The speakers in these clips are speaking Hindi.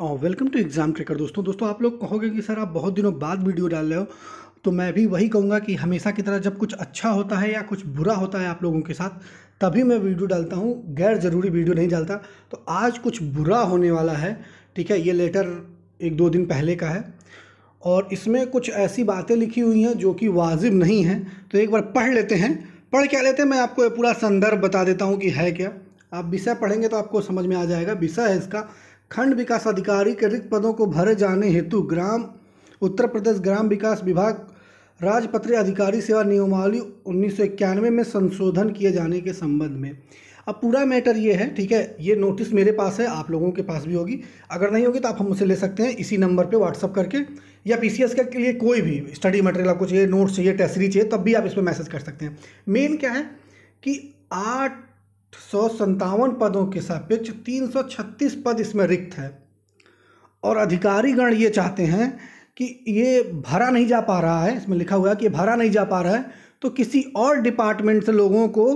वेलकम टू एग्ज़ाम ट्रेकर दोस्तों दोस्तों आप लोग कहोगे कि सर आप बहुत दिनों बाद वीडियो डाल रहे हो तो मैं भी वही कहूँगा कि हमेशा की तरह जब कुछ अच्छा होता है या कुछ बुरा होता है आप लोगों के साथ तभी मैं वीडियो डालता हूँ गैर ज़रूरी वीडियो नहीं डालता तो आज कुछ बुरा होने वाला है ठीक है ये लेटर एक दो दिन पहले का है और इसमें कुछ ऐसी बातें लिखी हुई हैं जो कि वाजिब नहीं हैं तो एक बार पढ़ लेते हैं पढ़ क्या लेते हैं मैं आपको पूरा संदर्भ बता देता हूँ कि है क्या आप विषय पढ़ेंगे तो आपको समझ में आ जाएगा विषय है इसका खंड विकास अधिकारी के रिक्त पदों को भरे जाने हेतु ग्राम उत्तर प्रदेश ग्राम विकास विभाग राजपत्रित अधिकारी सेवा नियमावली उन्नीस में संशोधन किए जाने के संबंध में अब पूरा मैटर ये है ठीक है ये नोटिस मेरे पास है आप लोगों के पास भी होगी अगर नहीं होगी तो आप हम उसे ले सकते हैं इसी नंबर पे व्हाट्सअप करके या पी के लिए कोई भी स्टडी मटेरियल आपको चाहिए नोट्स चाहिए टेस्टरी चाहिए तब भी आप इस पर मैसेज कर सकते हैं मेन क्या है कि आठ सौ संतावन पदों के सापेक्ष तीन सौ छत्तीस पद इसमें रिक्त है और अधिकारीगण ये चाहते हैं कि ये भरा नहीं जा पा रहा है इसमें लिखा हुआ है कि भरा नहीं जा पा रहा है तो किसी और डिपार्टमेंट से लोगों को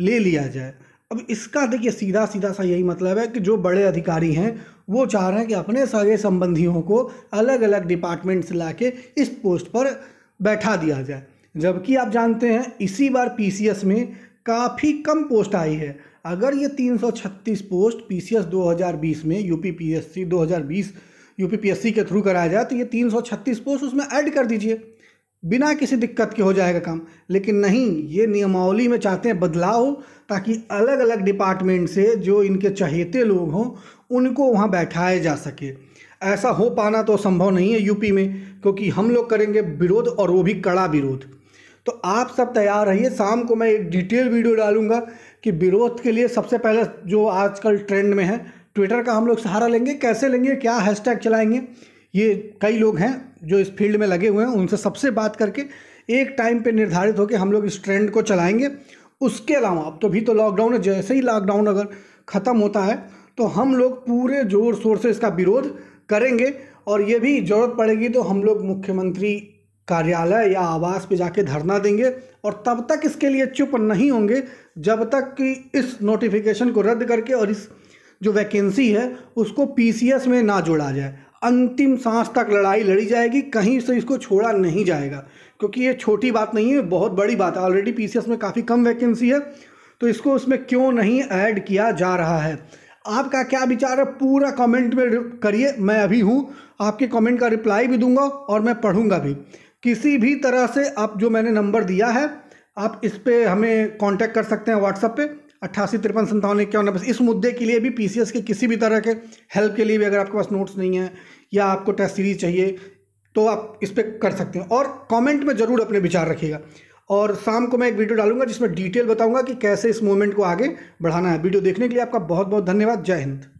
ले लिया जाए अब इसका देखिए सीधा सीधा सा यही मतलब है कि जो बड़े अधिकारी हैं वो चाह रहे हैं कि अपने सगे संबंधियों को अलग अलग डिपार्टमेंट से ला के इस पोस्ट पर बैठा दिया जाए जबकि आप जानते हैं इसी बार पीसीएस में काफ़ी कम पोस्ट आई है अगर ये 336 पोस्ट पीसीएस 2020 में पी 2020 यूपीपीएससी के थ्रू कराया जाए तो ये 336 पोस्ट उसमें ऐड कर दीजिए बिना किसी दिक्कत के हो जाएगा काम लेकिन नहीं ये नियमावली में चाहते हैं बदलाव ताकि अलग अलग डिपार्टमेंट से जो इनके चहेते लोग हों उनको वहाँ बैठाया जा सके ऐसा हो पाना तो संभव नहीं है यूपी में क्योंकि हम लोग करेंगे विरोध और वो भी कड़ा विरोध तो आप सब तैयार रहिए शाम को मैं एक डिटेल वीडियो डालूंगा कि विरोध के लिए सबसे पहले जो आजकल ट्रेंड में है ट्विटर का हम लोग सहारा लेंगे कैसे लेंगे क्या हैशटैग चलाएंगे ये कई लोग हैं जो इस फील्ड में लगे हुए हैं उनसे सबसे बात करके एक टाइम पे निर्धारित होकर हम लोग इस ट्रेंड को चलाएंगे उसके अलावा अब तो भी तो लॉकडाउन है जैसे ही लॉकडाउन अगर ख़त्म होता है तो हम लोग पूरे ज़ोर शोर से इसका विरोध करेंगे और ये भी ज़रूरत पड़ेगी तो हम लोग मुख्यमंत्री कार्यालय या आवास पे जाके धरना देंगे और तब तक इसके लिए चुप नहीं होंगे जब तक कि इस नोटिफिकेशन को रद्द करके और इस जो वैकेंसी है उसको पीसीएस में ना जोड़ा जाए अंतिम सांस तक लड़ाई लड़ी जाएगी कहीं से इसको छोड़ा नहीं जाएगा क्योंकि ये छोटी बात नहीं है बहुत बड़ी बात है ऑलरेडी पी में काफ़ी कम वैकेंसी है तो इसको उसमें क्यों नहीं ऐड किया जा रहा है आपका क्या विचार है पूरा कमेंट में करिए मैं अभी हूँ आपके कमेंट का रिप्लाई भी दूंगा और मैं पढ़ूंगा भी किसी भी तरह से आप जो मैंने नंबर दिया है आप इस पर हमें कांटेक्ट कर सकते हैं व्हाट्सअप पे अट्ठासी तिरपन संतावन इक्यावन बस इस मुद्दे के लिए भी पी के किसी भी तरह के हेल्प के लिए भी अगर आपके पास नोट्स नहीं है या आपको टेस्ट सीरीज चाहिए तो आप इस पर कर सकते हैं और कमेंट में ज़रूर अपने विचार रखिएगा और शाम को मैं एक वीडियो डालूंगा जिसमें डिटेल बताऊंगा कि कैसे इस मूवमेंट को आगे बढ़ाना है वीडियो देखने के लिए आपका बहुत बहुत धन्यवाद जय हिंद